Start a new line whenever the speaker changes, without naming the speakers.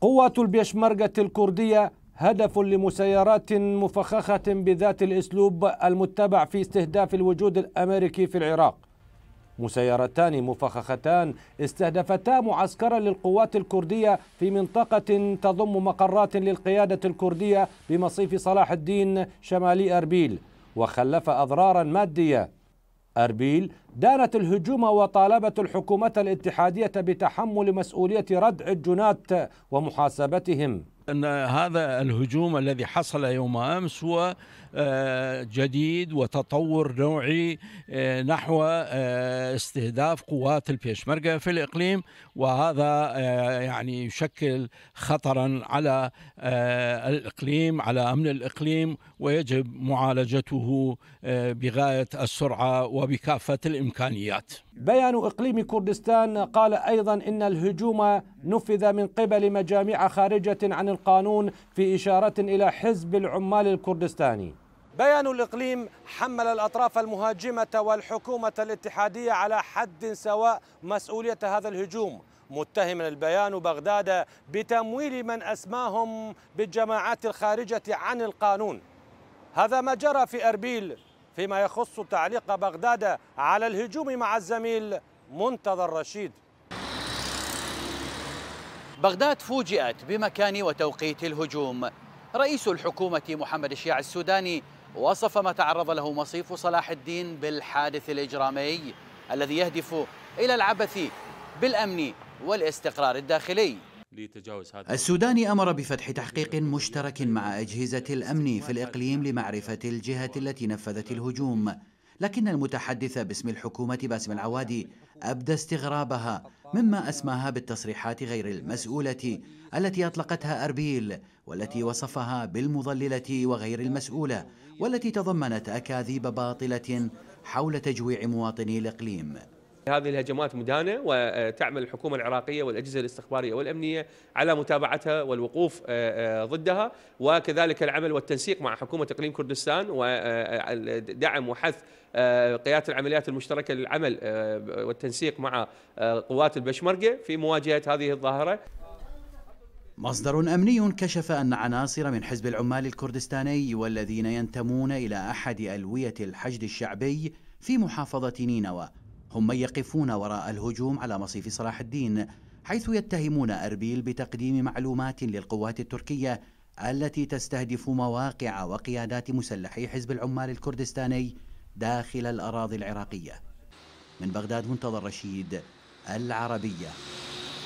قوات البيشمركة الكردية هدف لمسيرات مفخخة بذات الأسلوب المتبع في استهداف الوجود الأمريكي في العراق مسيرتان مفخختان استهدفتا معسكرا للقوات الكردية في منطقة تضم مقرات للقيادة الكردية بمصيف صلاح الدين شمالي أربيل وخلف أضرارا مادية أربيل دانت الهجوم وطالبت الحكومة الاتحادية بتحمل مسؤولية ردع الجنات ومحاسبتهم
أن هذا الهجوم الذي حصل يوم أمس هو آه، جديد وتطور نوعي آه، نحو آه، استهداف قوات البيشمركة في الإقليم وهذا يعني يشكل خطرا على الإقليم على أمن الإقليم ويجب معالجته بغاية السرعة وبكافة الإمكانيات
بيان إقليم كردستان قال أيضا إن الهجوم نفذ من قبل مجاميع خارجة عن القانون في إشارة إلى حزب العمال الكردستاني بيان الإقليم حمل الأطراف المهاجمة والحكومة الاتحادية على حد سواء مسؤولية هذا الهجوم متهما البيان بغداد بتمويل من أسماهم بالجماعات الخارجة عن القانون هذا ما جرى في أربيل فيما يخص تعليق بغداد على الهجوم مع الزميل منتظر
رشيد بغداد فوجئت بمكان وتوقيت الهجوم رئيس الحكومة محمد الشيع السوداني وصف ما تعرض له مصيف صلاح الدين بالحادث الإجرامي الذي يهدف إلى العبث بالأمن والاستقرار الداخلي السوداني أمر بفتح تحقيق مشترك مع أجهزة الأمن في الإقليم لمعرفة الجهة التي نفذت الهجوم لكن المتحدث باسم الحكومة باسم العوادي أبدى استغرابها مما أسماها بالتصريحات غير المسؤولة التي أطلقتها أربيل والتي وصفها بالمضللة وغير المسؤولة والتي تضمنت أكاذيب باطلة حول تجويع مواطني الإقليم
هذه الهجمات مدانه وتعمل الحكومه العراقيه والاجهزه الاستخباريه والامنيه على متابعتها والوقوف آه، آه، ضدها وكذلك العمل والتنسيق مع حكومه اقليم كردستان ودعم آه، وحث قياده العمليات المشتركه للعمل والتنسيق مع قوات البشمركه في مواجهه هذه الظاهره.
مصدر أمني كشف أن عناصر من حزب العمال الكردستاني والذين ينتمون إلى أحد ألوية الحشد الشعبي في محافظة نينوى هم من يقفون وراء الهجوم على مصيف صلاح الدين حيث يتهمون أربيل بتقديم معلومات للقوات التركية التي تستهدف مواقع وقيادات مسلحي حزب العمال الكردستاني داخل الأراضي العراقية من بغداد منتظر رشيد العربيه